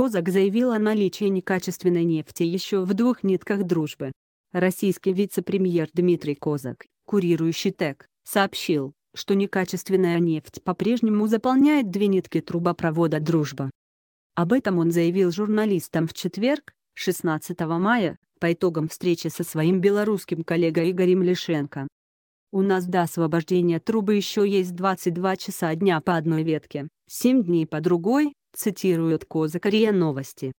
Козак заявил о наличии некачественной нефти еще в двух нитках дружбы. Российский вице-премьер Дмитрий Козак, курирующий ТЭК, сообщил, что некачественная нефть по-прежнему заполняет две нитки трубопровода «Дружба». Об этом он заявил журналистам в четверг, 16 мая, по итогам встречи со своим белорусским коллегой Игорем Лишенко. «У нас до освобождения трубы еще есть 22 часа дня по одной ветке, 7 дней по другой, цитирует Козакария новости.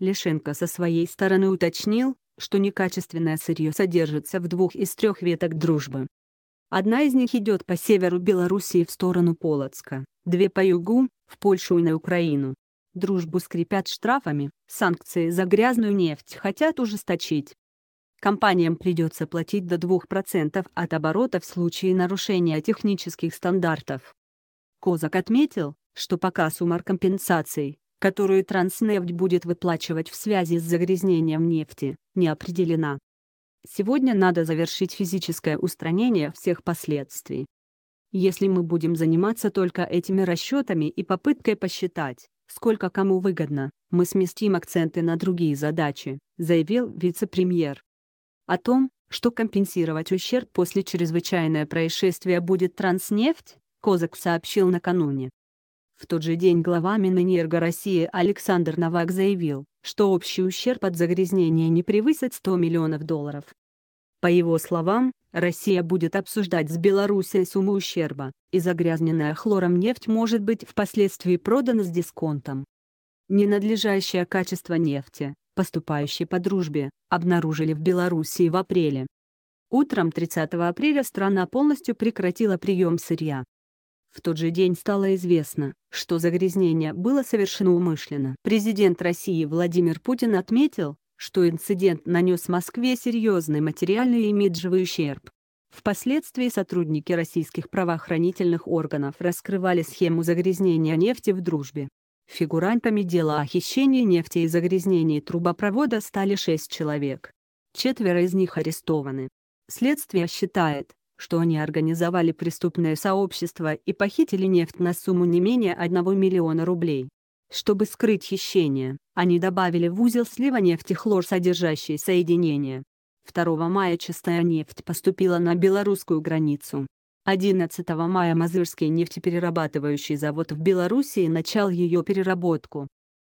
Лишенко со своей стороны уточнил, что некачественное сырье содержится в двух из трех веток дружбы. Одна из них идет по северу Белоруссии в сторону Полоцка, две по югу, в Польшу и на Украину. Дружбу скрипят штрафами, санкции за грязную нефть хотят ужесточить. Компаниям придется платить до 2% от оборота в случае нарушения технических стандартов. Козак отметил, что пока сумма компенсаций, которую Транснефть будет выплачивать в связи с загрязнением нефти, не определена. Сегодня надо завершить физическое устранение всех последствий. Если мы будем заниматься только этими расчетами и попыткой посчитать, сколько кому выгодно, мы сместим акценты на другие задачи, заявил вице-премьер. О том, что компенсировать ущерб после чрезвычайное происшествие будет транснефть, Козак сообщил накануне. В тот же день глава Минэнерго России Александр Новак заявил, что общий ущерб от загрязнения не превысит 100 миллионов долларов. По его словам, Россия будет обсуждать с Белоруссией сумму ущерба, и загрязненная хлором нефть может быть впоследствии продана с дисконтом. Ненадлежащее качество нефти, поступающей по дружбе, обнаружили в Белоруссии в апреле. Утром 30 апреля страна полностью прекратила прием сырья. В тот же день стало известно, что загрязнение было совершено умышленно. Президент России Владимир Путин отметил, что инцидент нанес Москве серьезный материальный и имиджевый ущерб. Впоследствии сотрудники российских правоохранительных органов раскрывали схему загрязнения нефти в дружбе. Фигурантами дела о хищении нефти и загрязнении трубопровода стали шесть человек. Четверо из них арестованы. Следствие считает, что они организовали преступное сообщество и похитили нефть на сумму не менее 1 миллиона рублей. Чтобы скрыть хищение, они добавили в узел слива нефти хлор, содержащий соединение. 2 мая чистая нефть поступила на белорусскую границу. 11 мая Мазырский нефтеперерабатывающий завод в Белоруссии начал ее переработку.